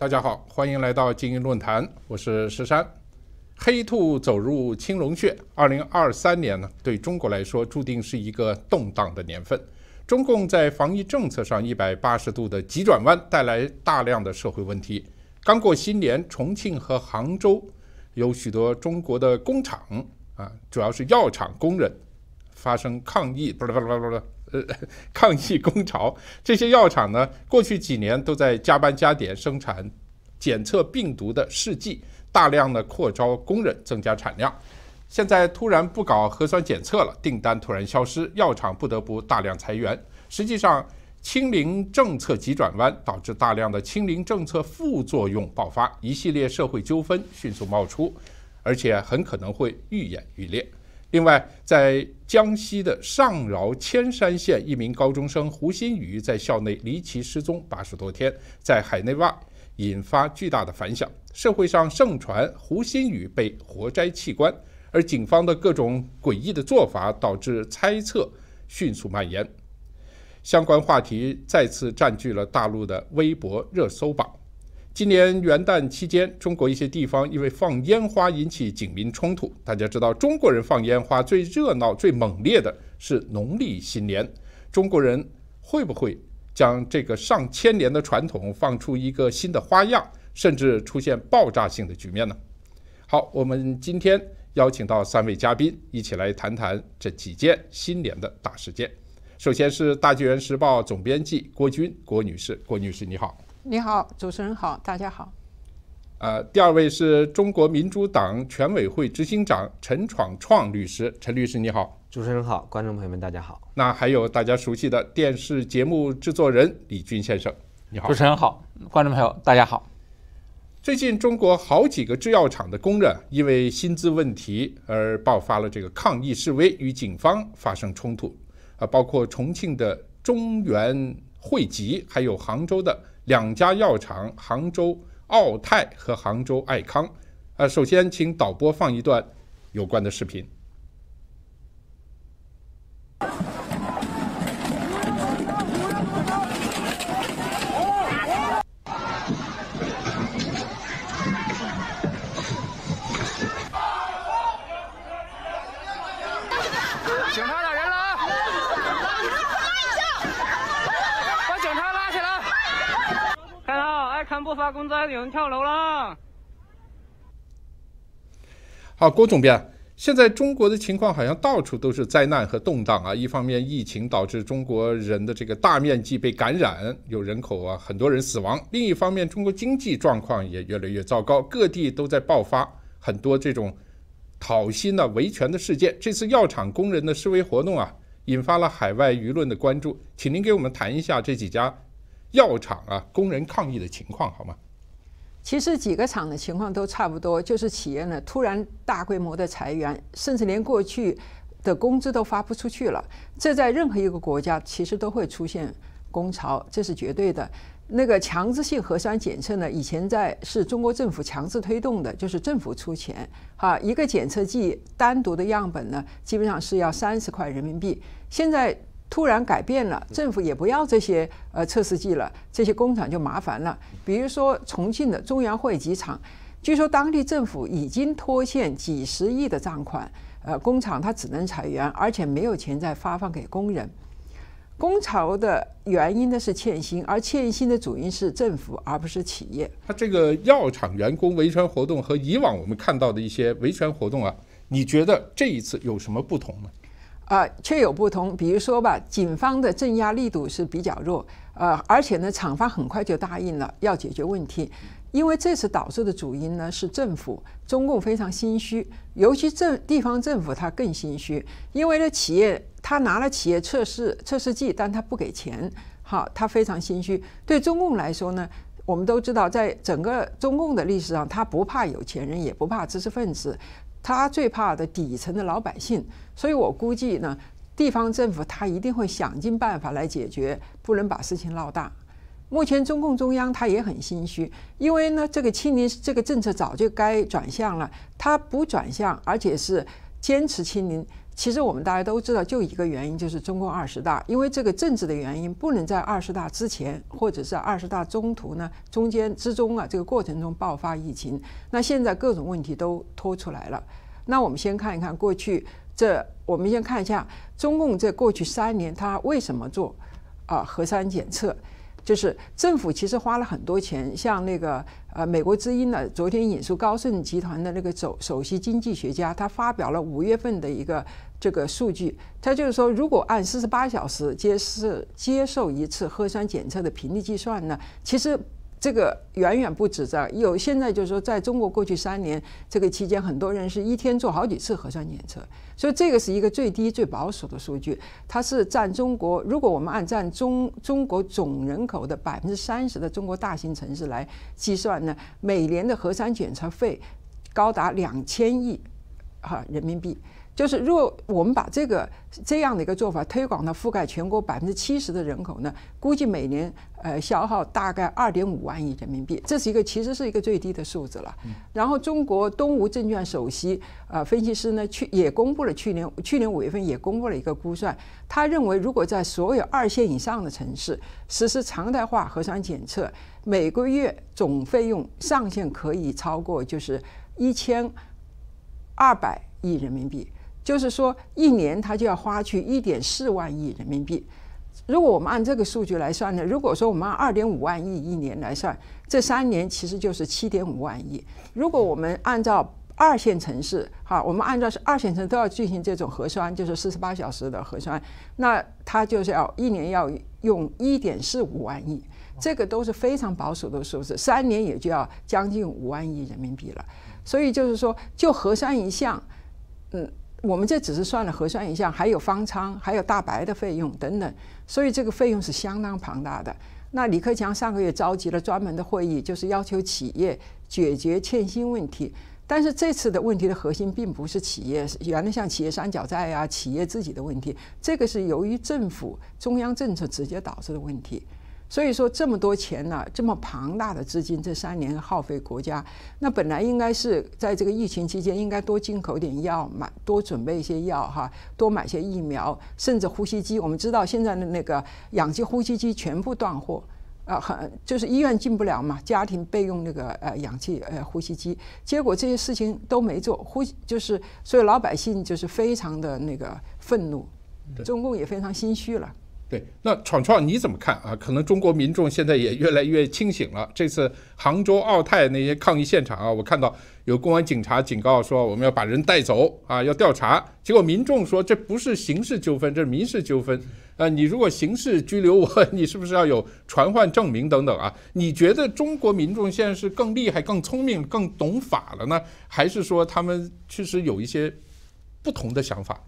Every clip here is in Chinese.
大家好，欢迎来到精英论坛，我是石山。黑兔走入青龙穴。二零二三年呢，对中国来说注定是一个动荡的年份。中共在防疫政策上一百八十度的急转弯，带来大量的社会问题。刚过新年，重庆和杭州有许多中国的工厂啊，主要是药厂工人发生抗议。呃，抗疫工潮，这些药厂呢，过去几年都在加班加点生产检测病毒的试剂，大量的扩招工人，增加产量。现在突然不搞核酸检测了，订单突然消失，药厂不得不大量裁员。实际上，清零政策急转弯，导致大量的清零政策副作用爆发，一系列社会纠纷迅速冒出，而且很可能会愈演愈烈。另外，在江西的上饶铅山县，一名高中生胡新宇在校内离奇失踪八十多天，在海内外引发巨大的反响。社会上盛传胡新宇被活摘器官，而警方的各种诡异的做法导致猜测迅速蔓延，相关话题再次占据了大陆的微博热搜榜。今年元旦期间，中国一些地方因为放烟花引起警民冲突。大家知道，中国人放烟花最热闹、最猛烈的是农历新年。中国人会不会将这个上千年的传统放出一个新的花样，甚至出现爆炸性的局面呢？好，我们今天邀请到三位嘉宾一起来谈谈这几件新年的大事件。首先是《大纪元时报》总编辑郭军郭女士，郭女士你好。你好，主持人好，大家好。呃，第二位是中国民主党全委会执行长陈闯创律师，陈律师你好，主持人好，观众朋友们大家好。那还有大家熟悉的电视节目制作人李军先生，你好，主持人好，观众朋友大家好。最近中国好几个制药厂的工人因为薪资问题而爆发了这个抗议示威，与警方发生冲突。啊，包括重庆的中原汇集，还有杭州的。两家药厂，杭州奥泰和杭州爱康。呃，首先请导播放一段有关的视频。要跳楼了！好，郭总编，现在中国的情况好像到处都是灾难和动荡啊。一方面，疫情导致中国人的这个大面积被感染，有人口啊，很多人死亡；另一方面，中国经济状况也越来越糟糕，各地都在爆发很多这种讨薪的维权的事件。这次药厂工人的示威活动啊，引发了海外舆论的关注。请您给我们谈一下这几家药厂啊，工人抗议的情况好吗？其实几个厂的情况都差不多，就是企业呢突然大规模的裁员，甚至连过去的工资都发不出去了。这在任何一个国家其实都会出现工潮，这是绝对的。那个强制性核酸检测呢，以前在是中国政府强制推动的，就是政府出钱，哈，一个检测剂单独的样本呢，基本上是要三十块人民币。现在。突然改变了，政府也不要这些呃测试剂了，这些工厂就麻烦了。比如说重庆的中央汇集厂，据说当地政府已经拖欠几十亿的账款，呃，工厂它只能裁员，而且没有钱再发放给工人。工潮的原因呢是欠薪，而欠薪的主因是政府，而不是企业。它这个药厂员工维权活动和以往我们看到的一些维权活动啊，你觉得这一次有什么不同呢？啊，确有不同。比如说吧，警方的镇压力度是比较弱，呃，而且呢，厂方很快就答应了要解决问题，因为这次导致的主因呢是政府，中共非常心虚，尤其政地方政府他更心虚，因为呢企业他拿了企业测试测试剂，但他不给钱，好，他非常心虚。对中共来说呢，我们都知道，在整个中共的历史上，他不怕有钱人，也不怕知识分子。他最怕的底层的老百姓，所以我估计呢，地方政府他一定会想尽办法来解决，不能把事情闹大。目前，中共中央他也很心虚，因为呢，这个清零这个政策早就该转向了，他不转向，而且是坚持清零。其实我们大家都知道，就一个原因，就是中共二十大，因为这个政治的原因，不能在二十大之前，或者是二十大中途呢，中间之中啊，这个过程中爆发疫情。那现在各种问题都拖出来了。那我们先看一看过去，这我们先看一下中共在过去三年他为什么做啊核酸检测。就是政府其实花了很多钱，像那个呃美国之音呢，昨天引述高盛集团的那个首首席经济学家，他发表了五月份的一个这个数据，他就是说，如果按四十八小时接受接受一次核酸检测的频率计算呢，其实。这个远远不止这有，现在就是说，在中国过去三年这个期间，很多人是一天做好几次核酸检测，所以这个是一个最低、最保守的数据。它是占中国，如果我们按占中中国总人口的百分之三十的中国大型城市来计算呢，每年的核酸检测费高达两千亿，哈人民币。就是，若我们把这个这样的一个做法推广到覆盖全国百分之七十的人口呢，估计每年呃消耗大概二点五万亿人民币，这是一个其实是一个最低的数字了。然后，中国东吴证券首席呃分析师呢去也公布了去年去年五月份也公布了一个估算，他认为如果在所有二线以上的城市实施常态化核酸检测，每个月总费用上限可以超过就是一千二百亿人民币。就是说，一年他就要花去一点四万亿人民币。如果我们按这个数据来算呢？如果说我们按二点五万亿一年来算，这三年其实就是七点五万亿。如果我们按照二线城市哈，我们按照是二线城市都要进行这种核酸，就是四十八小时的核酸，那他就是要一年要用一点四五万亿。这个都是非常保守的数字，三年也就要将近五万亿人民币了。所以就是说，就核酸一项，嗯。我们这只是算了核算一下，还有方舱，还有大白的费用等等，所以这个费用是相当庞大的。那李克强上个月召集了专门的会议，就是要求企业解决欠薪问题。但是这次的问题的核心并不是企业，原来像企业三角债呀、企业自己的问题，这个是由于政府中央政策直接导致的问题。所以说这么多钱呢，这么庞大的资金，这三年耗费国家，那本来应该是在这个疫情期间应该多进口点药，买多准备一些药哈，多买些疫苗，甚至呼吸机。我们知道现在的那个氧气呼吸机全部断货，啊，很就是医院进不了嘛，家庭备用那个呃氧气呃呼吸机，结果这些事情都没做，呼就是所以老百姓就是非常的那个愤怒，中共也非常心虚了。对，那闯闯你怎么看啊？可能中国民众现在也越来越清醒了。这次杭州奥泰那些抗议现场啊，我看到有公安警察警告说我们要把人带走啊，要调查。结果民众说这不是刑事纠纷，这是民事纠纷。啊，你如果刑事拘留我，你是不是要有传唤证明等等啊？你觉得中国民众现在是更厉害、更聪明、更懂法了呢，还是说他们确实有一些不同的想法？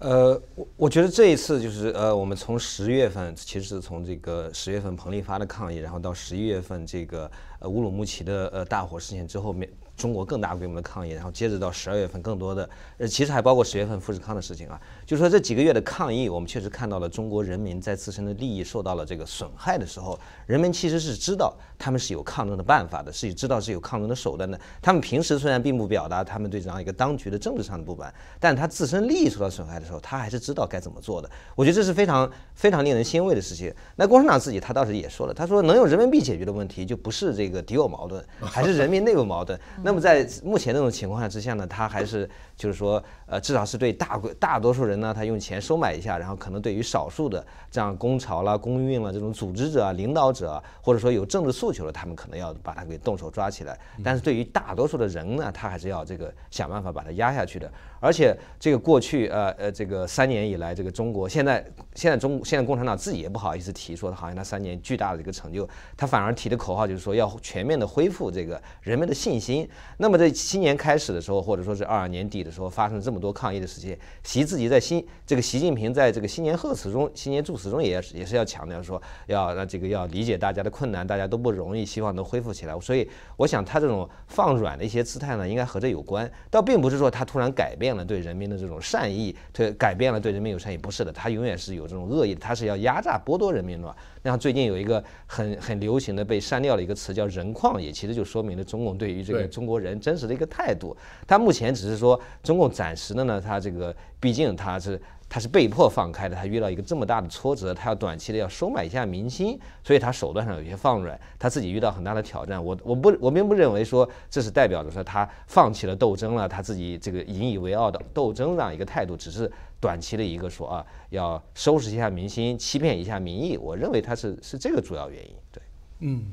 呃，我我觉得这一次就是呃，我们从十月份，其实从这个十月份彭丽发的抗议，然后到十一月份这个呃乌鲁木齐的呃大火事件之后面。中国更大规模的抗议，然后接着到十二月份更多的，呃，其实还包括十月份富士康的事情啊。就是说这几个月的抗议，我们确实看到了中国人民在自身的利益受到了这个损害的时候，人们其实是知道他们是有抗争的办法的，是知道是有抗争的手段的。他们平时虽然并不表达他们对这样一个当局的政治上的不满，但他自身利益受到损害的时候，他还是知道该怎么做的。我觉得这是非常非常令人欣慰的事情。那共产党自己他倒是也说了，他说能用人民币解决的问题，就不是这个敌我矛盾，还是人民内部矛盾。那那么在目前这种情况下之下呢，他还是就是说，呃，至少是对大大多数人呢，他用钱收买一下，然后可能对于少数的这样工潮啦、工运啦这种组织者、领导者，或者说有政治诉求的，他们可能要把他给动手抓起来。但是对于大多数的人呢，他还是要这个想办法把他压下去的。而且这个过去呃呃，这个三年以来，这个中国现在现在中现在共产党自己也不好意思提说，好像那三年巨大的一个成就，他反而提的口号就是说要全面的恢复这个人们的信心。那么在新年开始的时候，或者说是二二年底的时候，发生这么多抗议的事件，习自己在新这个习近平在这个新年贺词中、新年祝词中也也是要强调说要让这个要理解大家的困难，大家都不容易，希望能恢复起来。所以我想他这种放软的一些姿态呢，应该和这有关，倒并不是说他突然改变。变了对人民的这种善意，对改变了对人民有善意不是的，他永远是有这种恶意，他是要压榨剥夺人民的。像最近有一个很很流行的被删掉的一个词叫“人矿”，也其实就说明了中共对于这个中国人真实的一个态度。他目前只是说中共暂时的呢，他这个毕竟他是。他是被迫放开的，他遇到一个这么大的挫折，他要短期的要收买一下民心，所以他手段上有些放软，他自己遇到很大的挑战。我我不我并不认为说这是代表着说他放弃了斗争了，他自己这个引以为傲的斗争这样一个态度，只是短期的一个说啊，要收拾一下民心，欺骗一下民意。我认为他是是这个主要原因。对，嗯，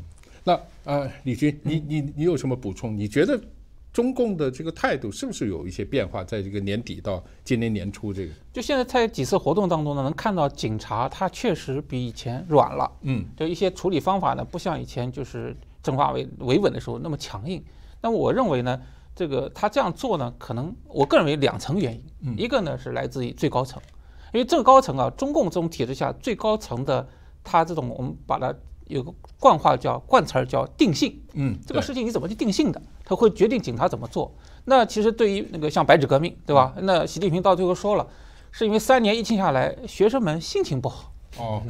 那呃，李军，你你你有什么补充？你觉得？中共的这个态度是不是有一些变化？在这个年底到今年年初，这个就现在在几次活动当中呢，能看到警察他确实比以前软了。嗯，就一些处理方法呢，不像以前就是政法为维稳的时候那么强硬。那我认为呢，这个他这样做呢，可能我个人认为两层原因。嗯，一个呢是来自于最高层，因为最高层啊，中共这种体制下最高层的他这种我们把它有个惯话叫惯词儿叫定性。嗯，这个事情你怎么去定性的？他会决定警察怎么做。那其实对于那个像白纸革命，对吧？那习近平到最后说了，是因为三年疫情下来，学生们心情不好。哦，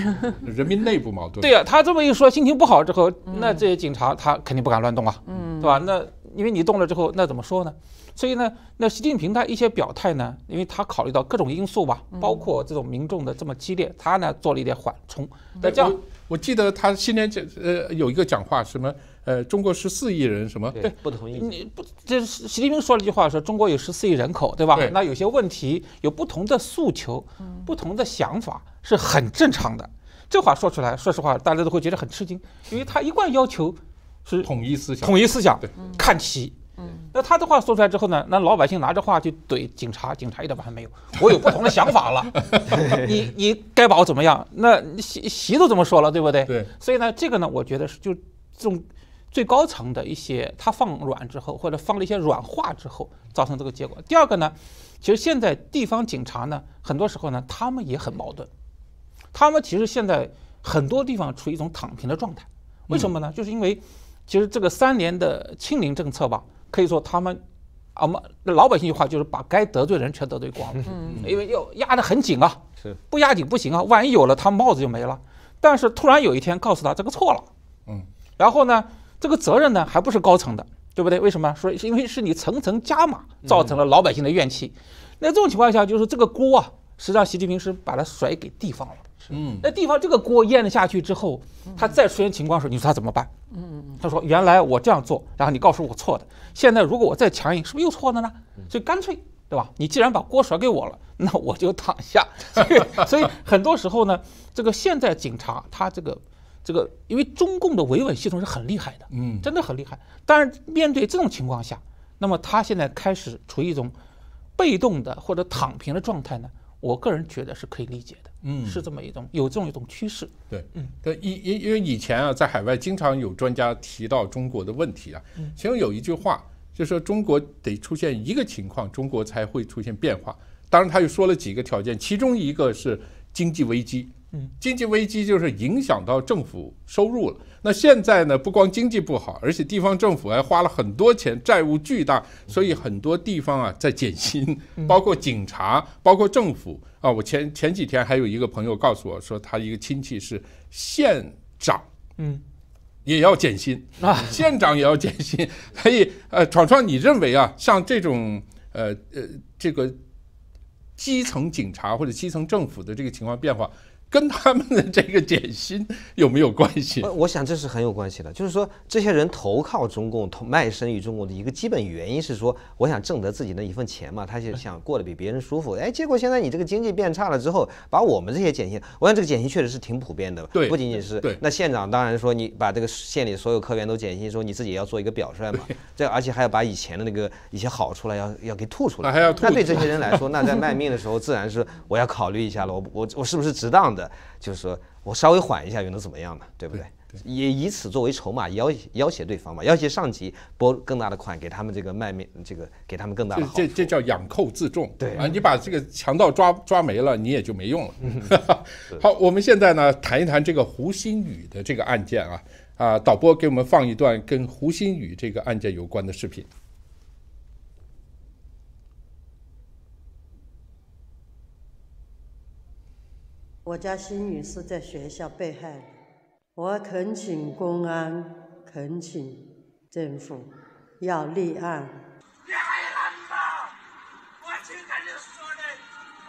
人民内部矛盾。对呀，他这么一说，心情不好之后，那这些警察他肯定不敢乱动啊，对吧？那因为你动了之后，那怎么说呢？所以呢，那习近平他一些表态呢，因为他考虑到各种因素吧，包括这种民众的这么激烈，他呢做了一点缓冲。那这样，我记得他新年讲呃有一个讲话什么？呃，中国十四亿人什么？对，不同意。你不，这是习近平说了一句话，说中国有十四亿人口，对吧？对。那有些问题有不同的诉求，不同的想法是很正常的。这话说出来，说实话，大家都会觉得很吃惊，因为他一贯要求是统一思想，统一思想，看齐。那他的话说出来之后呢，那老百姓拿着话去怼警察，警察一点办法没有。我有不同的想法了，你你该把我怎么样？那习习都这么说了，对不对？对。所以呢，这个呢，我觉得是就这种。最高层的一些他放软之后，或者放了一些软化之后，造成这个结果。第二个呢，其实现在地方警察呢，很多时候呢，他们也很矛盾。他们其实现在很多地方处于一种躺平的状态，为什么呢？就是因为其实这个三年的清零政策吧，可以说他们啊，我们老百姓一句话就是把该得罪人全得罪光了，因为要压得很紧啊，不压紧不行啊，万一有了他帽子就没了。但是突然有一天告诉他这个错了，嗯，然后呢？这个责任呢，还不是高层的，对不对？为什么说？因为是你层层加码，造成了老百姓的怨气。那这种情况下，就是这个锅啊，实际上习近平是把它甩给地方了。嗯，那地方这个锅咽了下去之后，他再出现情况的时候，你说他怎么办？嗯他说：“原来我这样做，然后你告诉我错的。现在如果我再强硬，是不是又错了呢？所以干脆，对吧？你既然把锅甩给我了，那我就躺下。所以，所以很多时候呢，这个现在警察他这个。”这个，因为中共的维稳系统是很厉害的，嗯，真的很厉害。但是面对这种情况下，那么他现在开始处于一种被动的或者躺平的状态呢？我个人觉得是可以理解的，嗯，是这么一种有这种一种趋势。对，嗯，对，因因因为以前啊，在海外经常有专家提到中国的问题啊，其中有一句话就是说中国得出现一个情况，中国才会出现变化。当然，他又说了几个条件，其中一个是经济危机。嗯，经济危机就是影响到政府收入了。那现在呢，不光经济不好，而且地方政府还花了很多钱，债务巨大，所以很多地方啊在减薪，包括警察，包括政府啊。我前前几天还有一个朋友告诉我说，他一个亲戚是县长，嗯，也要减薪啊，县长也要减薪。所以，呃，闯闯，你认为啊，像这种呃呃这个基层警察或者基层政府的这个情况变化？跟他们的这个减薪有没有关系？我想这是很有关系的。就是说，这些人投靠中共、卖身于中共的一个基本原因是说，我想挣得自己那一份钱嘛，他就想过得比别人舒服。哎，结果现在你这个经济变差了之后，把我们这些减薪，我想这个减薪确实是挺普遍的，不仅仅是对。那县长当然说，你把这个县里所有科员都减薪，说你自己要做一个表率嘛。这而且还要把以前的那个一些好处了要要给吐出来，那对这些人来说，那在卖命的时候自然是我要考虑一下了，我我我是不是值当的？的就是说我稍微缓一下又能怎么样呢？对不对？也以此作为筹码要要挟对方嘛，要挟上级拨更大的款给他们这个卖面，这个给他们更大的。这这叫养寇自重。对啊，你把这个强盗抓抓没了，你也就没用了。好，我们现在呢谈一谈这个胡鑫宇的这个案件啊啊，导播给我们放一段跟胡鑫宇这个案件有关的视频。我家新女是在学校被害，我恳请公安、恳请政府要立案。你还我今天就说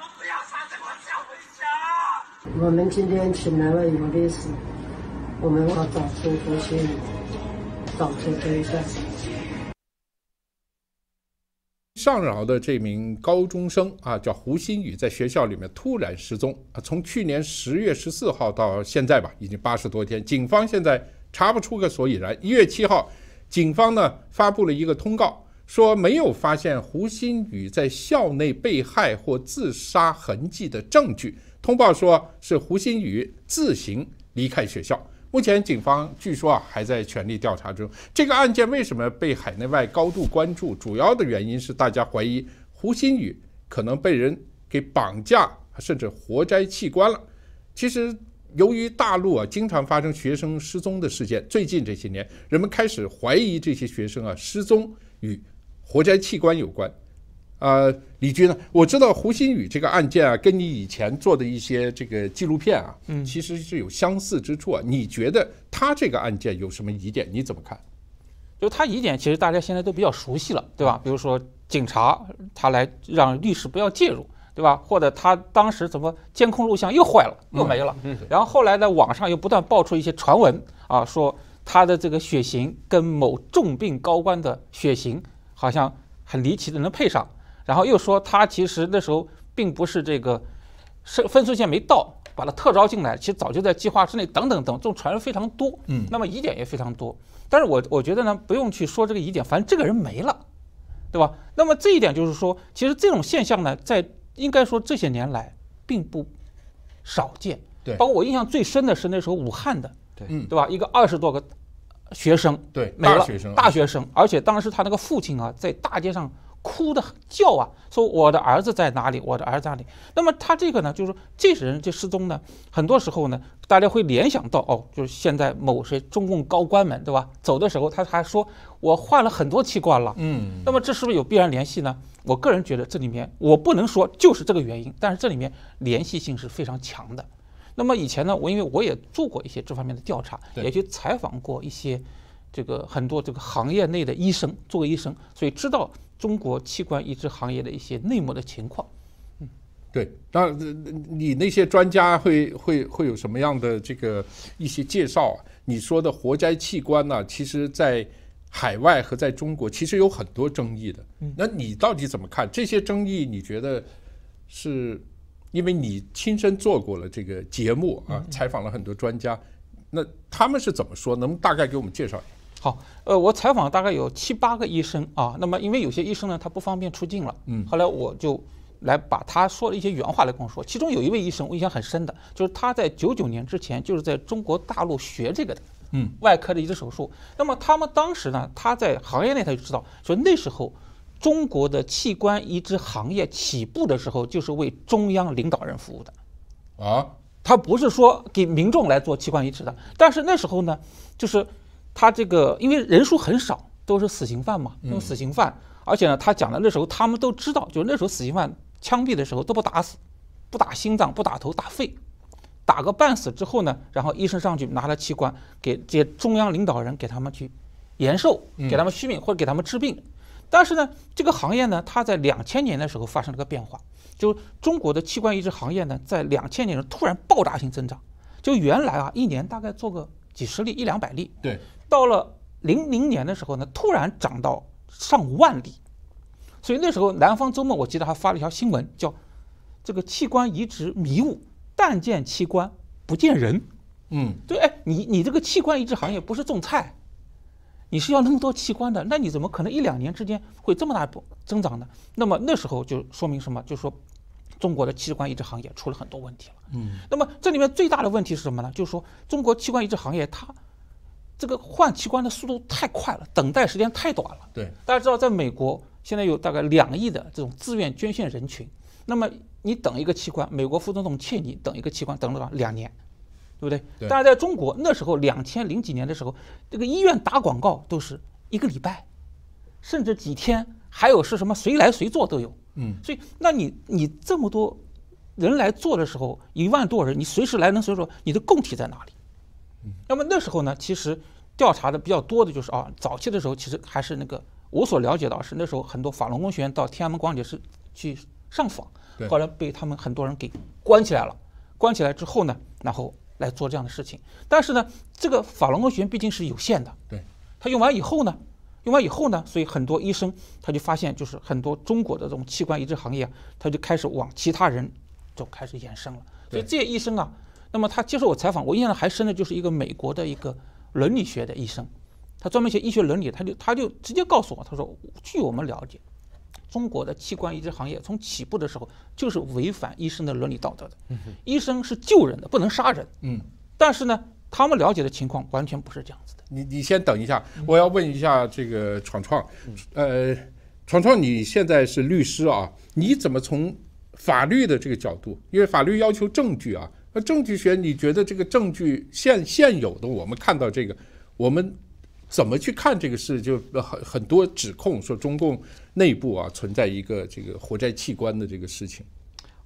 我不要杀人，我回家。我们今天去南外游律师，我们要找出这些人，找出真相。上饶的这名高中生啊，叫胡新宇，在学校里面突然失踪啊。从去年十月十四号到现在吧，已经八十多天，警方现在查不出个所以然。一月七号，警方呢发布了一个通告，说没有发现胡新宇在校内被害或自杀痕迹的证据。通报说是胡新宇自行离开学校。目前警方据说啊还在全力调查中。这个案件为什么被海内外高度关注？主要的原因是大家怀疑胡鑫宇可能被人给绑架，甚至活摘器官了。其实，由于大陆啊经常发生学生失踪的事件，最近这些年，人们开始怀疑这些学生啊失踪与活摘器官有关。呃，李军，我知道胡鑫宇这个案件啊，跟你以前做的一些这个纪录片啊，嗯，其实是有相似之处啊。你觉得他这个案件有什么疑点？你怎么看？就他疑点，其实大家现在都比较熟悉了，对吧？比如说警察他来让律师不要介入，对吧？或者他当时怎么监控录像又坏了又没了？嗯，然后后来呢，网上又不断爆出一些传闻啊，说他的这个血型跟某重病高官的血型好像很离奇的能配上。然后又说他其实那时候并不是这个，是分数线没到，把他特招进来，其实早就在计划之内。等等等，这种传闻非常多，嗯，那么疑点也非常多。但是我我觉得呢，不用去说这个疑点，反正这个人没了，对吧？那么这一点就是说，其实这种现象呢，在应该说这些年来并不少见。对，包括我印象最深的是那时候武汉的，对，对吧？一个二十多个学生，对，没了大学生，大学生，而且当时他那个父亲啊，在大街上。哭的叫啊，说我的儿子在哪里？我的儿子哪里？那么他这个呢，就是说这些人这失踪呢，很多时候呢，大家会联想到哦，就是现在某些中共高官们，对吧？走的时候他还说我换了很多器官了，嗯。那么这是不是有必然联系呢？我个人觉得这里面我不能说就是这个原因，但是这里面联系性是非常强的。那么以前呢，我因为我也做过一些这方面的调查，也去采访过一些。这个很多这个行业内的医生做医生，所以知道中国器官移植行业的一些内幕的情况。嗯，对。那你那些专家会会会有什么样的这个一些介绍？你说的活摘器官呢？其实，在海外和在中国，其实有很多争议的。嗯。那你到底怎么看这些争议？你觉得是因为你亲身做过了这个节目啊？采访了很多专家，那他们是怎么说？能大概给我们介绍？好，呃，我采访大概有七八个医生啊，那么因为有些医生呢，他不方便出镜了，嗯，后来我就来把他说的一些原话来跟我说。其中有一位医生我印象很深的，就是他在九九年之前就是在中国大陆学这个的，嗯，外科的移植手术。那么他们当时呢，他在行业内他就知道，说那时候中国的器官移植行业起步的时候，就是为中央领导人服务的，啊，他不是说给民众来做器官移植的。但是那时候呢，就是。他这个因为人数很少，都是死刑犯嘛，用死刑犯，而且呢，他讲的那时候他们都知道，就是那时候死刑犯枪毙的时候都不打死，不打心脏，不打头，打肺，打个半死之后呢，然后医生上去拿了器官给这些中央领导人给他们去延寿，给他们续命或者给他们治病。但是呢，这个行业呢，它在两千年的时候发生了个变化，就是中国的器官移植行业呢，在两千年突然爆炸性增长，就原来啊，一年大概做个几十例一两百例。对。到了零零年的时候呢，突然涨到上万例，所以那时候南方周末我记得还发了一条新闻，叫“这个器官移植迷雾，但见器官不见人”。嗯，对，哎，你你这个器官移植行业不是种菜，你是要那么多器官的，那你怎么可能一两年之间会这么大一步增长呢？那么那时候就说明什么？就说中国的器官移植行业出了很多问题了。嗯，那么这里面最大的问题是什么呢？就是说中国器官移植行业它。这个换器官的速度太快了，等待时间太短了。对，大家知道，在美国现在有大概两亿的这种自愿捐献人群。那么你等一个器官，美国副总统切尼等一个器官，等了两年，对不对？但是在中国那时候两千零几年的时候，这个医院打广告都是一个礼拜，甚至几天，还有是什么谁来谁做都有。嗯，所以那你你这么多人来做的时候，一万多人，你随时来能随说你的供体在哪里？那么那时候呢，其实调查的比较多的就是啊，早期的时候其实还是那个我所了解到是那时候很多法轮功学员到天安门广场是去上访，后来被他们很多人给关起来了。关起来之后呢，然后来做这样的事情。但是呢，这个法轮功学员毕竟是有限的，对他用完以后呢，用完以后呢，所以很多医生他就发现就是很多中国的这种器官移植行业，他就开始往其他人就开始延伸了。所以这些医生啊。那么他接受我采访，我印象还深的就是一个美国的一个伦理学的医生，他专门写医学伦理，他就他就直接告诉我，他说，据我们了解，中国的器官移植行业从起步的时候就是违反医生的伦理道德的。医生是救人的，不能杀人。嗯。但是呢，他们了解的情况完全不是这样子的。你你先等一下，我要问一下这个闯闯，呃，闯闯，你现在是律师啊？你怎么从法律的这个角度，因为法律要求证据啊？证据学，你觉得这个证据现现有的，我们看到这个，我们怎么去看这个事？就很很多指控说中共内部啊存在一个这个活在器官的这个事情。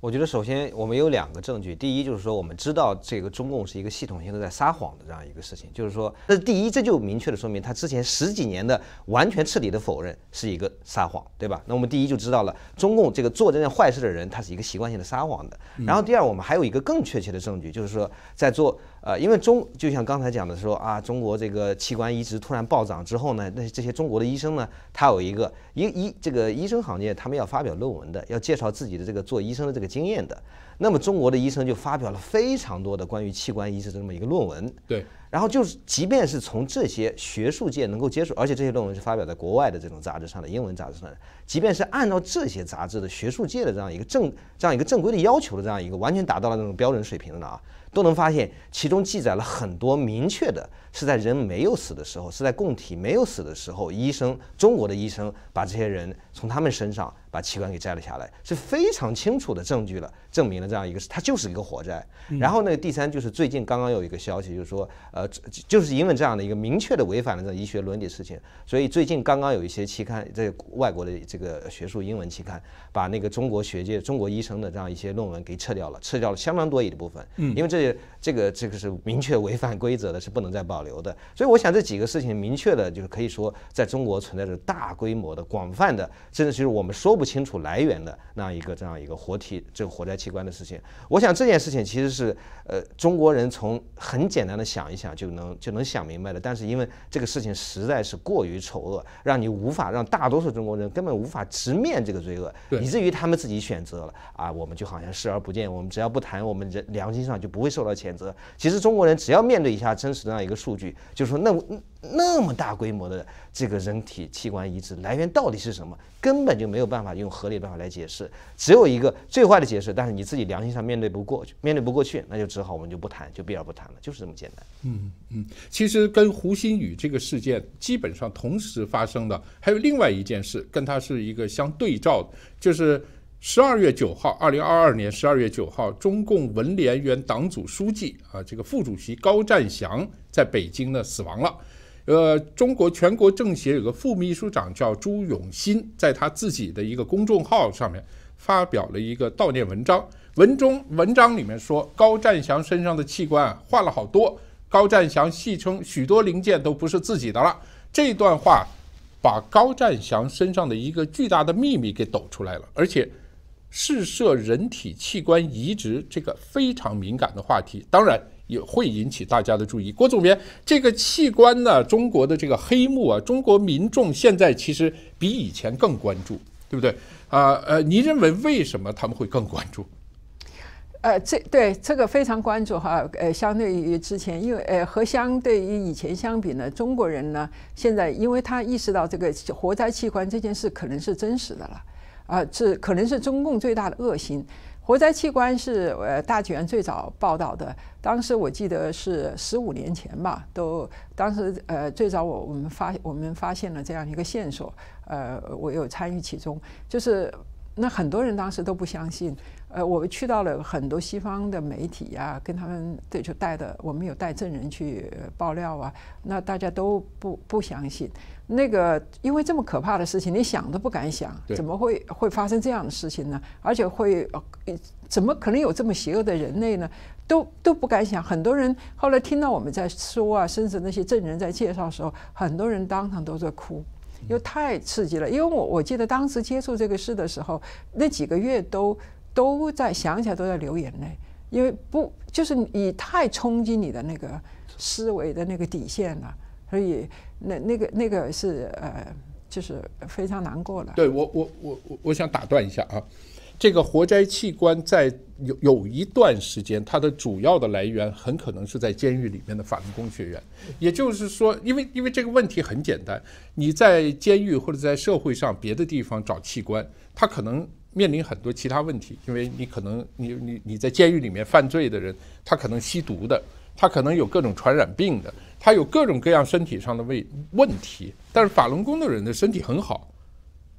我觉得首先我们有两个证据，第一就是说我们知道这个中共是一个系统性的在撒谎的这样一个事情，就是说这第一，这就明确的说明他之前十几年的完全彻底的否认是一个撒谎，对吧？那我们第一就知道了中共这个做这件坏事的人他是一个习惯性的撒谎的。然后第二，我们还有一个更确切的证据，就是说在做。呃，因为中就像刚才讲的说啊，中国这个器官移植突然暴涨之后呢，那这些中国的医生呢，他有一个医医这个医生行业，他们要发表论文的，要介绍自己的这个做医生的这个经验的。那么中国的医生就发表了非常多的关于器官移植这么一个论文。对。然后就是即便是从这些学术界能够接受，而且这些论文是发表在国外的这种杂志上的英文杂志上，即便是按照这些杂志的学术界的这样一个正这样一个正规的要求的这样一个完全达到了那种标准水平的啊。都能发现，其中记载了很多明确的，是在人没有死的时候，是在供体没有死的时候，医生中国的医生把这些人从他们身上把器官给摘了下来，是非常清楚的证据了，证明了这样一个，它就是一个火灾。然后那个第三就是最近刚刚有一个消息，就是说，呃，就是因为这样的一个明确的违反了这医学伦理事情，所以最近刚刚有一些期刊，这外国的这个学术英文期刊把那个中国学界中国医生的这样一些论文给撤掉了，撤掉了相当多一部分，嗯，因为这。这这个这个是明确违反规则的，是不能再保留的。所以我想这几个事情，明确的就是可以说，在中国存在着大规模的、广泛的，甚至是我们说不清楚来源的那样一个这样一个活体这个火灾器官的事情。我想这件事情其实是呃中国人从很简单的想一想就能就能想明白的。但是因为这个事情实在是过于丑恶，让你无法让大多数中国人根本无法直面这个罪恶，以至于他们自己选择了啊，我们就好像视而不见，我们只要不谈，我们人良心上就不会。受到谴责。其实中国人只要面对一下真实的这样一个数据，就说那那么大规模的这个人体器官移植来源到底是什么，根本就没有办法用合理的办法来解释。只有一个最坏的解释，但是你自己良心上面对不过去，面对不过去，那就只好我们就不谈，就避而不谈了，就是这么简单。嗯嗯，其实跟胡鑫宇这个事件基本上同时发生的，还有另外一件事，跟他是一个相对照，的，就是。十二月九号，二零二二年十二月九号，中共文联原党组书记啊，这个副主席高占祥在北京呢死亡了。呃，中国全国政协有个副秘书长叫朱永新，在他自己的一个公众号上面发表了一个悼念文章。文中文章里面说，高占祥身上的器官换了好多。高占祥戏称许多零件都不是自己的了。这段话把高占祥身上的一个巨大的秘密给抖出来了，而且。射人体器官移植这个非常敏感的话题，当然也会引起大家的注意。郭总编，这个器官呢，中国的这个黑幕啊，中国民众现在其实比以前更关注，对不对？啊呃，您认为为什么他们会更关注？呃，这对这个非常关注哈。呃，相对于之前，因为呃，和相对于以前相比呢，中国人呢，现在因为他意识到这个活摘器官这件事可能是真实的了。啊，是可能是中共最大的恶行，活摘器官是呃大泉最早报道的，当时我记得是十五年前吧，都当时呃最早我我们发我们发现了这样一个线索，呃我有参与其中，就是那很多人当时都不相信。呃，我们去到了很多西方的媒体啊，跟他们对，就带的，我们有带证人去爆料啊。那大家都不不相信，那个因为这么可怕的事情，你想都不敢想，怎么会会发生这样的事情呢？而且会，怎么可能有这么邪恶的人类呢？都都不敢想。很多人后来听到我们在说啊，甚至那些证人在介绍的时候，很多人当场都在哭，因为太刺激了。因为我我记得当时接触这个事的时候，那几个月都。都在想起来都在流眼泪，因为不就是你太冲击你的那个思维的那个底线了，所以那那个那个是呃，就是非常难过了。对我我我我想打断一下啊，这个活摘器官在有有一段时间，它的主要的来源很可能是在监狱里面的法轮功学院，也就是说，因为因为这个问题很简单，你在监狱或者在社会上别的地方找器官，它可能。面临很多其他问题，因为你可能你你你在监狱里面犯罪的人，他可能吸毒的，他可能有各种传染病的，他有各种各样身体上的问问题。但是法轮功的人的身体很好，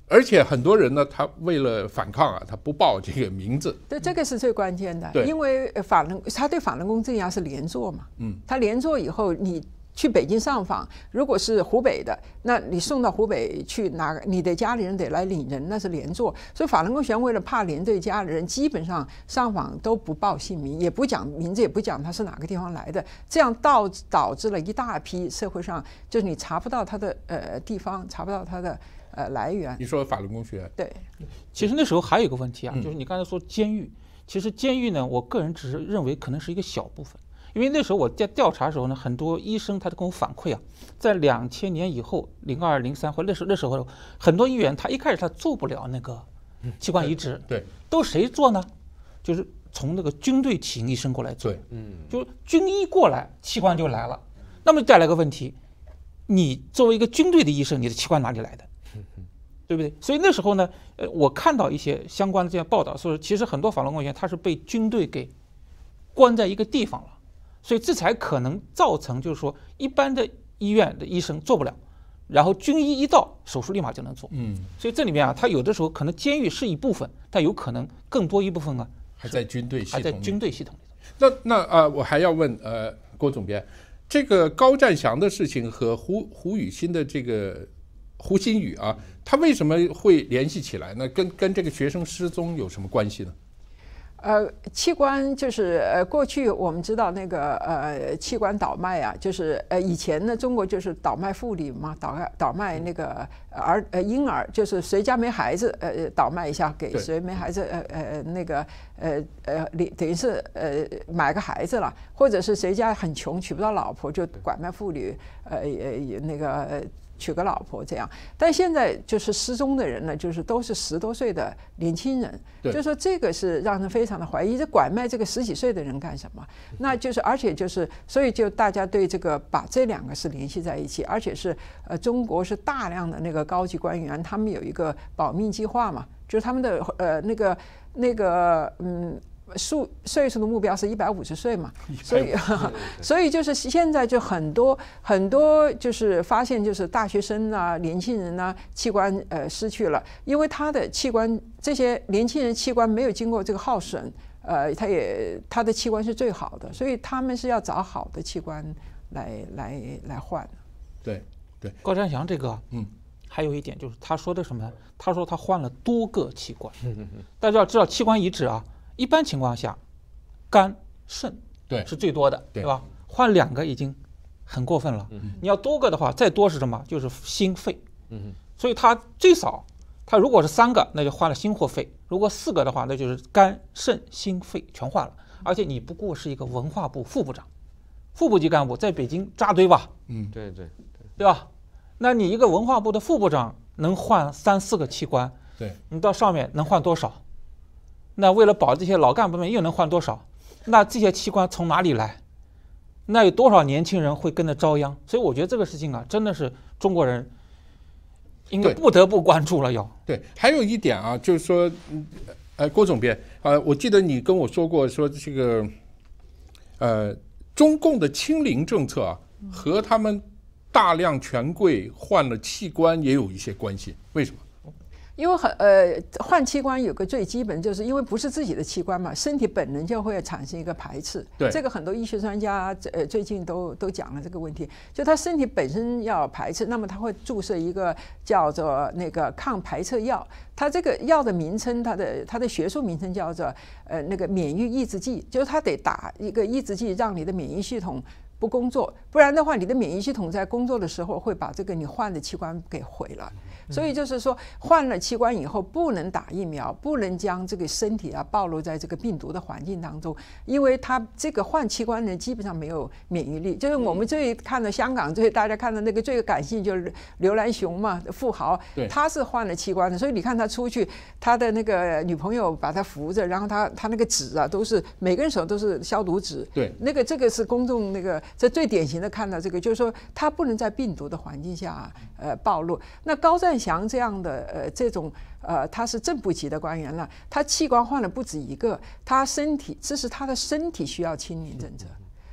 而且很多人呢，他为了反抗啊，他不报这个名字。对，这个是最关键的，因为法轮他对法轮功镇压是连坐嘛，嗯，他连坐以后你。去北京上访，如果是湖北的，那你送到湖北去，哪个你的家里人得来领人，那是连坐。所以法轮功学员为了怕连累家里人，基本上上访都不报姓名，也不讲名字，也不讲他是哪个地方来的。这样导导致了一大批社会上就是你查不到他的呃地方，查不到他的呃来源。你说法轮功学？对。其实那时候还有一个问题啊，就是你刚才说监狱，其实监狱呢，我个人只是认为可能是一个小部分。因为那时候我在调查的时候呢，很多医生他都跟我反馈啊，在两千年以后，零二零三或那时候那时候，很多医院他一开始他做不了那个器官移植，对，都谁做呢？就是从那个军队体能医生过来做，嗯，就军医过来器官就来了。那么带来个问题，你作为一个军队的医生，你的器官哪里来的？对不对？所以那时候呢，呃，我看到一些相关的这些报道，说其实很多法轮功学员他是被军队给关在一个地方了。所以这才可能造成，就是说一般的医院的医生做不了，然后军医一到手术立马就能做。嗯，所以这里面啊，他有的时候可能监狱是一部分，但有可能更多一部分啊还在军队系统，还在军队系统里。那那啊，我还要问呃郭总编，这个高占祥的事情和胡胡雨欣的这个胡鑫宇啊，他为什么会联系起来呢？跟跟这个学生失踪有什么关系呢？呃，器官就是呃，过去我们知道那个呃，器官倒卖啊，就是呃，以前呢，中国就是倒卖妇女嘛，倒卖倒卖那个儿呃婴儿，就是谁家没孩子呃，倒卖一下给谁没孩子呃呃那个呃呃，等于是呃买个孩子了，或者是谁家很穷娶不到老婆就拐卖妇女呃呃那个。娶个老婆这样，但现在就是失踪的人呢，就是都是十多岁的年轻人，就说这个是让人非常的怀疑，这拐卖这个十几岁的人干什么？那就是而且就是，所以就大家对这个把这两个是联系在一起，而且是呃，中国是大量的那个高级官员，他们有一个保命计划嘛，就是他们的呃那个那个嗯。数岁数的目标是一百五十岁嘛，所以 所以就是现在就很多很多就是发现就是大学生啊年轻人呐器官呃失去了，因为他的器官这些年轻人器官没有经过这个耗损，呃，他也他的器官是最好的，所以他们是要找好的器官来来来换。对对，高占祥这个嗯，还有一点就是他说的什么？他说他换了多个器官，大家要知道器官移植啊。一般情况下，肝、肾对是最多的，对吧？换两个已经很过分了。你要多个的话，再多是什么？就是心肺。嗯。所以他最少，他如果是三个，那就换了心或肺；如果四个的话，那就是肝、肾、心、肺全换了。而且你不过是一个文化部副部长、副部级干部，在北京扎堆吧？嗯，对对对，对吧？那你一个文化部的副部长能换三四个器官？对，你到上面能换多少？那为了保这些老干部们，又能换多少？那这些器官从哪里来？那有多少年轻人会跟着遭殃？所以我觉得这个事情啊，真的是中国人应该不得不关注了。要对，还有一点啊，就是说，呃，郭总编，呃，我记得你跟我说过，说这个，呃，中共的清零政策啊，和他们大量权贵换了器官也有一些关系。为什么？因为很呃换器官有个最基本就是因为不是自己的器官嘛，身体本能就会产生一个排斥。对这个很多医学专家呃最近都都讲了这个问题，就他身体本身要排斥，那么他会注射一个叫做那个抗排斥药，他这个药的名称，它的它的学术名称叫做呃那个免疫抑制剂，就是他得打一个抑制剂，让你的免疫系统不工作，不然的话你的免疫系统在工作的时候会把这个你换的器官给毁了。所以就是说，换了器官以后不能打疫苗，不能将这个身体啊暴露在这个病毒的环境当中，因为他这个换器官的基本上没有免疫力。就是我们最看到香港最大家看到那个最感性就是刘兰雄嘛，富豪，他是换了器官的，所以你看他出去，他的那个女朋友把他扶着，然后他他那个纸啊都是每个人手都是消毒纸，对，那个这个是公众那个这最典型的看到这个，就是说他不能在病毒的环境下呃暴露。那高在范祥这样的呃，这种呃，他是正部级的官员了，他器官换了不止一个，他身体，这是他的身体需要清零政策。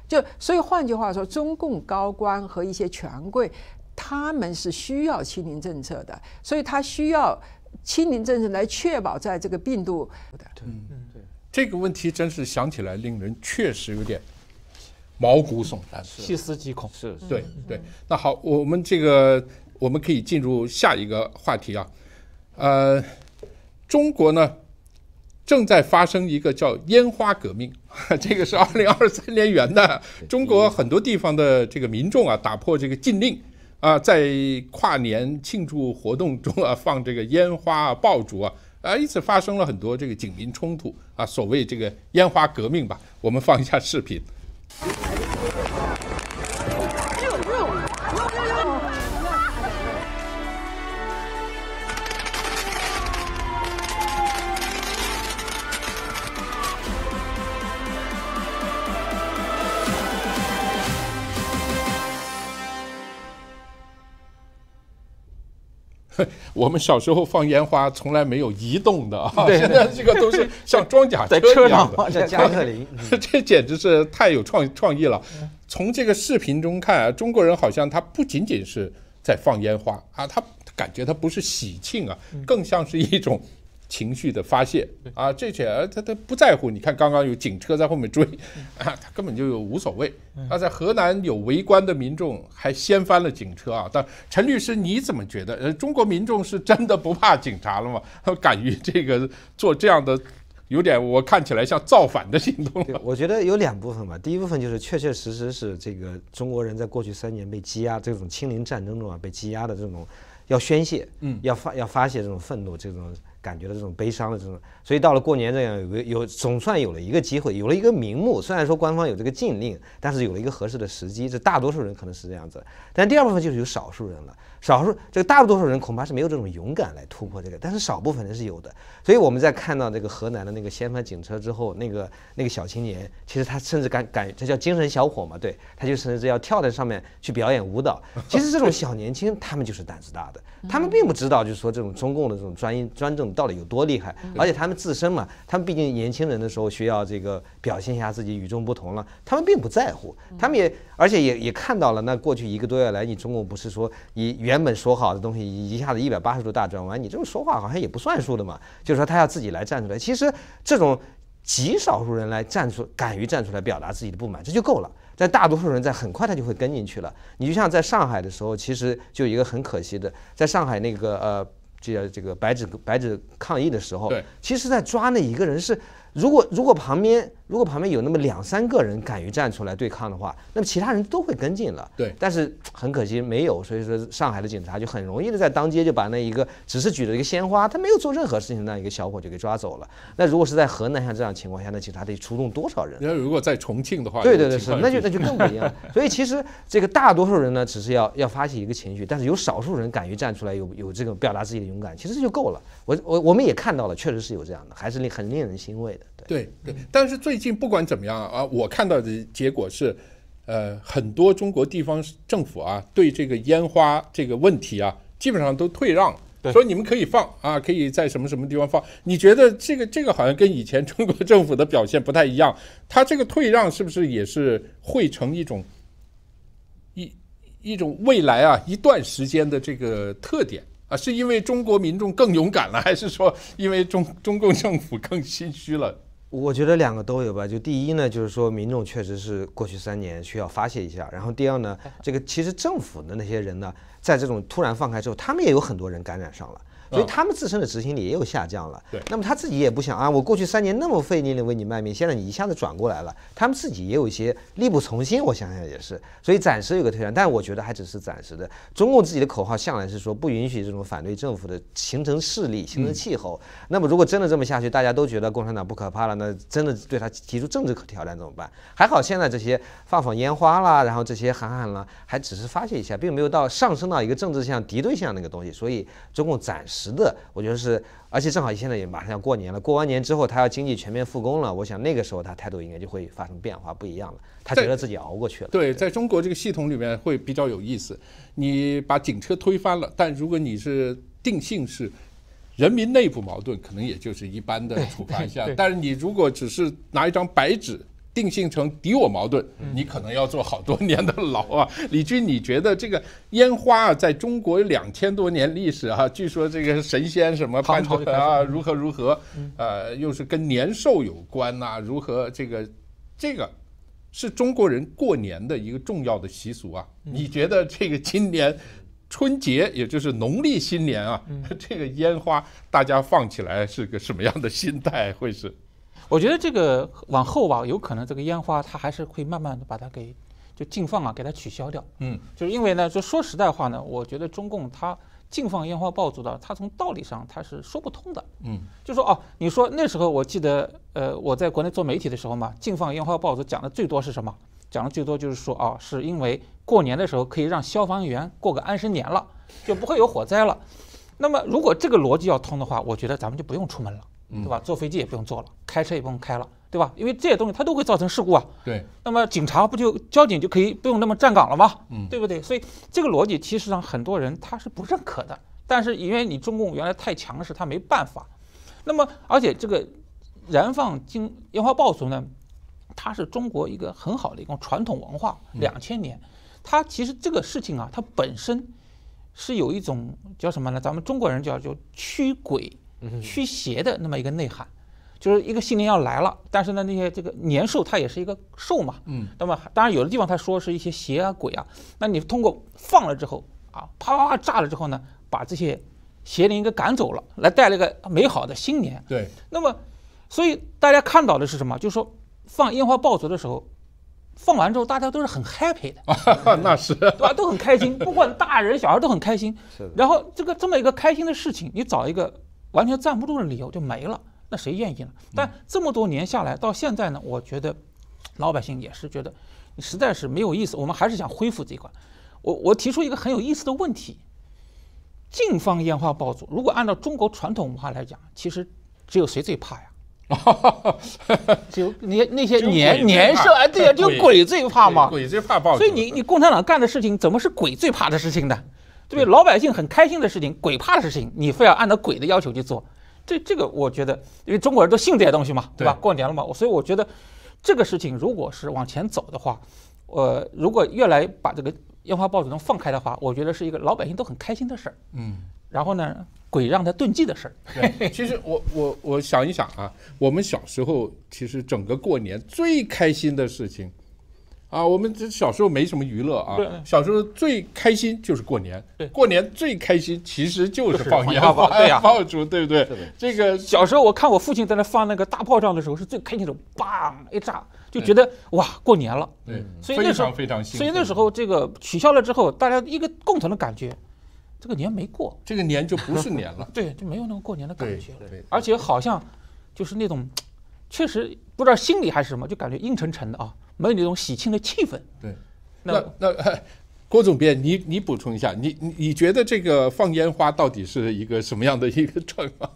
就所以换句话说，中共高官和一些权贵，他们是需要清零政策的，所以他需要清零政策来确保在这个病毒。对，嗯，对。这个问题真是想起来令人确实有点毛骨悚然，细思极恐。是，对，对。那好，我们这个。我们可以进入下一个话题啊，呃，中国呢正在发生一个叫“烟花革命”，这个是二零二三年元的。中国很多地方的这个民众啊，打破这个禁令啊，在跨年庆祝活动中啊，放这个烟花爆竹啊，啊，因此发生了很多这个警民冲突啊，所谓这个“烟花革命”吧。我们放一下视频。我们小时候放烟花从来没有移动的啊，现在这个都是像装甲车一样的，在车上放 加特林，这简直是太有创创意了。从这个视频中看啊，中国人好像他不仅仅是在放烟花啊，他感觉他不是喜庆啊，更像是一种。情绪的发泄啊，这些他他不在乎。你看，刚刚有警车在后面追，啊，他根本就有无所谓。那在河南有围观的民众还掀翻了警车啊。但陈律师，你怎么觉得？呃，中国民众是真的不怕警察了吗？他敢于这个做这样的，有点我看起来像造反的行动。我觉得有两部分吧。第一部分就是确确实实是这个中国人在过去三年被积压这种清零战争中啊被积压的这种要宣泄，嗯，要发要发泄这种愤怒这种。感觉到这种悲伤的这种，所以到了过年这样有个有总算有了一个机会，有了一个名目。虽然说官方有这个禁令，但是有了一个合适的时机，这大多数人可能是这样子。但第二部分就是有少数人了。少数这个大多数人恐怕是没有这种勇敢来突破这个，但是少部分人是有的。所以我们在看到这个河南的那个掀翻警车之后，那个那个小青年，其实他甚至敢敢，他叫精神小伙嘛，对，他就甚至要跳在上面去表演舞蹈。其实这种小年轻他们就是胆子大的，他们并不知道就是说这种中共的这种专专政到底有多厉害，而且他们自身嘛，他们毕竟年轻人的时候需要这个表现一下自己与众不同了，他们并不在乎，他们也而且也也看到了那过去一个多月来，你中共不是说你。原本说好的东西一下子一百八十度大转弯，你这么说话好像也不算数的嘛。就是说他要自己来站出来，其实这种极少数人来站出，敢于站出来表达自己的不满，这就够了。但大多数人在很快他就会跟进去了。你就像在上海的时候，其实就一个很可惜的，在上海那个呃，这这个白纸白纸抗议的时候，对，其实，在抓那一个人是。如果如果旁边如果旁边有那么两三个人敢于站出来对抗的话，那么其他人都会跟进了。对，但是很可惜没有，所以说上海的警察就很容易的在当街就把那一个只是举着一个鲜花，他没有做任何事情那一个小伙就给抓走了。那如果是在河南像这样情况下，那警察得出动多少人？那如果在重庆的话，对对对是，那就那就更不一样。所以其实这个大多数人呢，只是要要发起一个情绪，但是有少数人敢于站出来，有有这个表达自己的勇敢，其实就够了。我我我们也看到了，确实是有这样的，还是令很令人欣慰。对对，但是最近不管怎么样啊，我看到的结果是，呃，很多中国地方政府啊，对这个烟花这个问题啊，基本上都退让，说你们可以放啊，可以在什么什么地方放。你觉得这个这个好像跟以前中国政府的表现不太一样？他这个退让是不是也是汇成一种一一种未来啊一段时间的这个特点？啊，是因为中国民众更勇敢了，还是说因为中中共政府更心虚了？我觉得两个都有吧。就第一呢，就是说民众确实是过去三年需要发泄一下；然后第二呢，这个其实政府的那些人呢，在这种突然放开之后，他们也有很多人感染上了。所以他们自身的执行力也有下降了。对。那么他自己也不想啊，我过去三年那么费力的为你卖命，现在你一下子转过来了，他们自己也有一些力不从心。我想想也是。所以暂时有个退让，但我觉得还只是暂时的。中共自己的口号向来是说不允许这种反对政府的形成势力、形成气候。那么如果真的这么下去，大家都觉得共产党不可怕了，那真的对他提出政治挑战怎么办？还好现在这些放放烟花啦，然后这些喊喊啦，还只是发泄一下，并没有到上升到一个政治向敌对性那个东西。所以中共暂时。实的，我觉得是，而且正好现在也马上要过年了，过完年之后他要经济全面复工了，我想那个时候他态度应该就会发生变化，不一样了，他觉得自己熬过去了。对，在中国这个系统里面会比较有意思，你把警车推翻了，但如果你是定性是人民内部矛盾，可能也就是一般的处罚一下；但是你如果只是拿一张白纸。定性成敌我矛盾，你可能要坐好多年的牢啊！李军，你觉得这个烟花啊，在中国有两千多年历史啊，据说这个神仙什么潘多啊，如何如何，呃，又是跟年兽有关呐？如何这个这个是中国人过年的一个重要的习俗啊？你觉得这个今年春节，也就是农历新年啊，这个烟花大家放起来是个什么样的心态？会是？我觉得这个往后吧，有可能这个烟花它还是会慢慢的把它给就禁放啊，给它取消掉。嗯，就是因为呢，就说实在话呢，我觉得中共它禁放烟花爆竹的，它从道理上它是说不通的。嗯，就说哦，你说那时候我记得，呃，我在国内做媒体的时候嘛，禁放烟花爆竹讲的最多是什么？讲的最多就是说啊，是因为过年的时候可以让消防员过个安生年了，就不会有火灾了。那么如果这个逻辑要通的话，我觉得咱们就不用出门了。对吧？坐飞机也不用坐了，开车也不用开了，对吧？因为这些东西它都会造成事故啊。对。那么警察不就交警就可以不用那么站岗了吗？嗯，对不对？所以这个逻辑其实上很多人他是不认可的。但是因为你中共原来太强势，他没办法。那么而且这个燃放金烟花爆竹呢，它是中国一个很好的一种传统文化，两千年。它其实这个事情啊，它本身是有一种叫什么呢？咱们中国人叫叫驱鬼。驱邪的那么一个内涵，就是一个新年要来了，但是呢，那些这个年兽它也是一个兽嘛，嗯，那么当然有的地方他说是一些邪啊鬼啊，那你通过放了之后啊，啪啪炸了之后呢，把这些邪灵给赶走了，来带来个美好的新年。对，那么所以大家看到的是什么？就是说放烟花爆竹的时候，放完之后大家都是很 happy 的，那是对吧？都很开心，不管大人小孩都很开心。是。然后这个这么一个开心的事情，你找一个。完全站不住的理由就没了，那谁愿意呢？但这么多年下来，到现在呢，我觉得老百姓也是觉得实在是没有意思。我们还是想恢复这一块。我我提出一个很有意思的问题：禁放烟花爆竹，如果按照中国传统文化来讲，其实只有谁最怕呀？只有那那些年年少哎，对呀，只有鬼最怕嘛。鬼最怕爆竹，所以你你共产党干的事情，怎么是鬼最怕的事情呢？对老百姓很开心的事情，鬼怕的事情，你非要按照鬼的要求去做，这这个我觉得，因为中国人都信这些东西嘛，对吧？过年了嘛，所以我觉得这个事情如果是往前走的话，呃，如果越来把这个烟花爆竹能放开的话，我觉得是一个老百姓都很开心的事儿。嗯，然后呢，鬼让他遁迹的事儿。其实我我我想一想啊，我们小时候其实整个过年最开心的事情。啊，我们这小时候没什么娱乐啊，小时候最开心就是过年，过年最开心其实就是放烟花、爆竹，对不对？这个小时候我看我父亲在那放那个大炮仗的时候是最开心的，砰一炸就觉得哇过年了。对，所以那时候非常非常，所以那时候这个取消了之后，大家一个共同的感觉，这个年没过，这个年就不是年了，对，就没有那个过年的感觉，而且好像就是那种 确实不知道心里还是什么，就感觉阴沉沉的啊。没有那种喜庆的气氛。对，那那郭总编，你你补充一下，你你觉得这个放烟花到底是一个什么样的一个状况？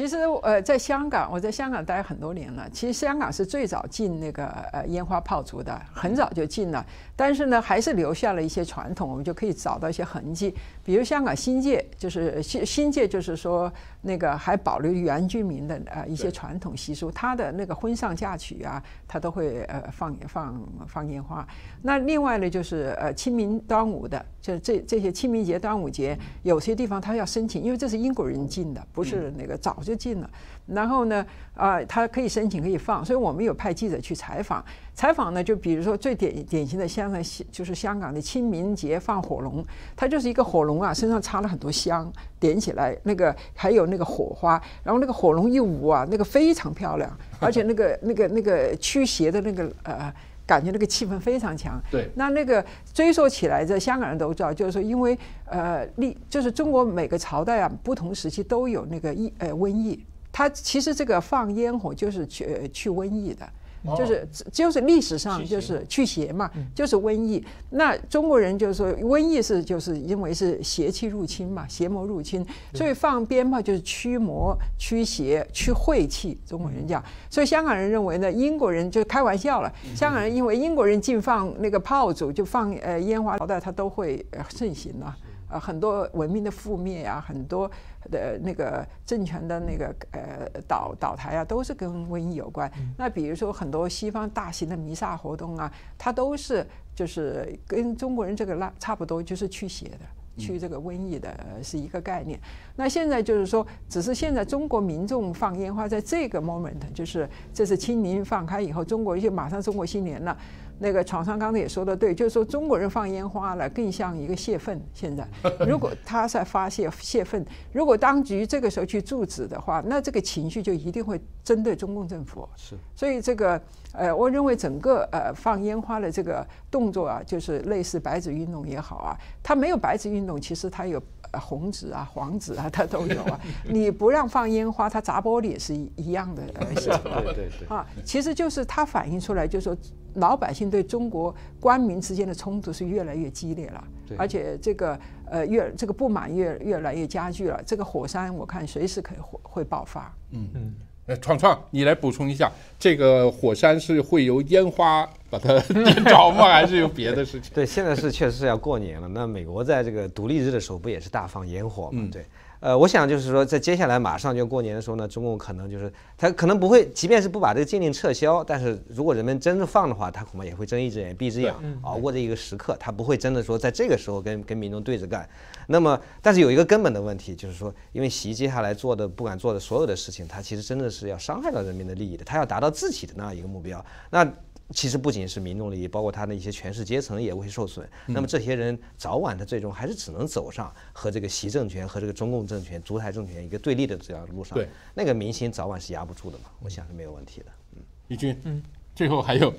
其实，呃，在香港，我在香港待很多年了。其实香港是最早禁那个呃烟花炮竹的，很早就禁了。但是呢，还是留下了一些传统，我们就可以找到一些痕迹。比如香港新界，就是新新界，就是说那个还保留原居民的呃一些传统习俗。他的那个婚丧嫁娶啊，他都会呃放放放烟花。那另外呢，就是呃清明端午的，就是这这些清明节端午节，有些地方他要申请，因为这是英国人进的，不是那个早就。就近了，然后呢？啊，他可以申请，可以放。所以我们有派记者去采访。采访呢，就比如说最典典型的香港，就是香港的清明节放火龙，它就是一个火龙啊，身上插了很多香，点起来那个还有那个火花，然后那个火龙一舞啊，那个非常漂亮，而且那个那个那个驱邪的那个呃。感觉那个气氛非常强。对，那那个追溯起来，这香港人都知道，就是说，因为呃，历就是中国每个朝代啊，不同时期都有那个疫呃瘟疫，它其实这个放烟火就是去去瘟疫的。就是就是历史上就是驱邪嘛，就是瘟疫。那中国人就是说瘟疫是就是因为是邪气入侵嘛，邪魔入侵，所以放鞭炮就是驱魔、驱邪、驱晦气。中国人讲，所以香港人认为呢，英国人就开玩笑了。香港人因为英国人禁放那个炮竹，就放呃烟花，朝代他都会盛行了。呃，很多文明的覆灭呀，很多的那个政权的那个呃倒倒台啊，都是跟瘟疫有关。那比如说很多西方大型的弥撒活动啊，它都是就是跟中国人这个拉差不多，就是驱邪的、去这个瘟疫的是一个概念。那现在就是说，只是现在中国民众放烟花，在这个 moment，就是这是清明放开以后，中国就马上中国新年了。那个厂商刚才也说的对，就是说中国人放烟花了，更像一个泄愤。现在，如果他在发泄泄愤，如果当局这个时候去制止的话，那这个情绪就一定会针对中共政府。是，所以这个呃，我认为整个呃放烟花的这个动作啊，就是类似白纸运动也好啊，它没有白纸运动，其实它有。红纸啊，黄纸啊，它都有啊。你不让放烟花，它砸玻璃也是一一样的东西。对对对啊，其实就是它反映出来，就是说老百姓对中国官民之间的冲突是越来越激烈了，而且这个呃越这个不满越越来越加剧了。这个火山我看随时可会会爆发。嗯嗯。闯闯，你来补充一下，这个火山是会由烟花把它 点着吗？还是有别的事情？对，现在是确实是要过年了。那美国在这个独立日的时候，不也是大放烟火吗？对。呃，我想就是说，在接下来马上就过年的时候呢，中共可能就是他可能不会，即便是不把这个禁令撤销，但是如果人们真的放的话，他恐怕也会睁一只眼闭一只眼，熬过这一个时刻，他不会真的说在这个时候跟跟民众对着干。那么，但是有一个根本的问题，就是说，因为习接下来做的不敢做的所有的事情，他其实真的是要伤害到人民的利益的，他要达到自己的那样一个目标。那。其实不仅是民众利益，包括他的一些权势阶层也会受损。那么这些人早晚他最终还是只能走上和这个习政权和这个中共政权、独裁政权一个对立的这样路上。对，那个民心早晚是压不住的嘛，我想是没有问题的。嗯，李军，嗯，最后还有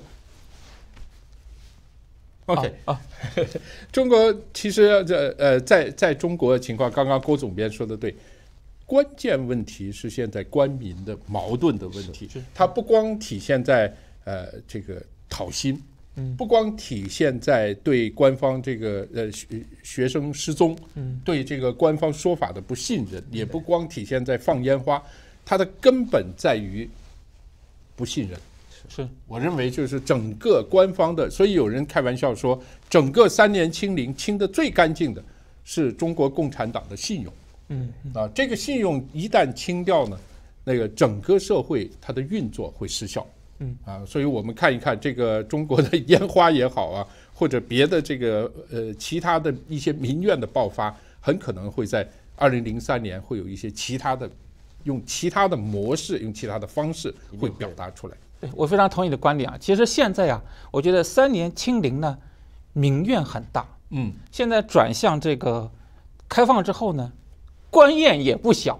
，OK 啊，中国其实这呃在在中国的情况，刚刚郭总编说的对，关键问题是现在官民的矛盾的问题，它不光体现在。呃，这个讨薪，嗯，不光体现在对官方这个呃学生失踪，嗯，对这个官方说法的不信任，也不光体现在放烟花，它的根本在于不信任。是，我认为就是整个官方的，所以有人开玩笑说，整个三年清零清的最干净的是中国共产党的信用。嗯，啊，这个信用一旦清掉呢，那个整个社会它的运作会失效。嗯啊，所以我们看一看这个中国的烟花也好啊，或者别的这个呃其他的一些民怨的爆发，很可能会在二零零三年会有一些其他的，用其他的模式，用其他的方式会表达出来。对我非常同意你的观点啊。其实现在啊，我觉得三年清零呢，民怨很大。嗯，现在转向这个开放之后呢。官院也不小，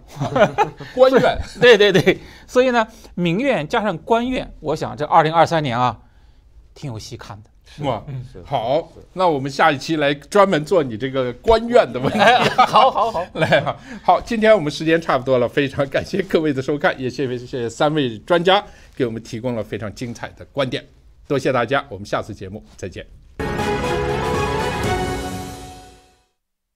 官院，对对对，所以呢，民院加上官院，我想这二零二三年啊，挺有戏看的，是吗？好，那我们下一期来专门做你这个官院的问题。好，好，好，来啊，好，今天我们时间差不多了，非常感谢各位的收看，也谢谢谢谢三位专家给我们提供了非常精彩的观点，多谢大家，我们下次节目再见。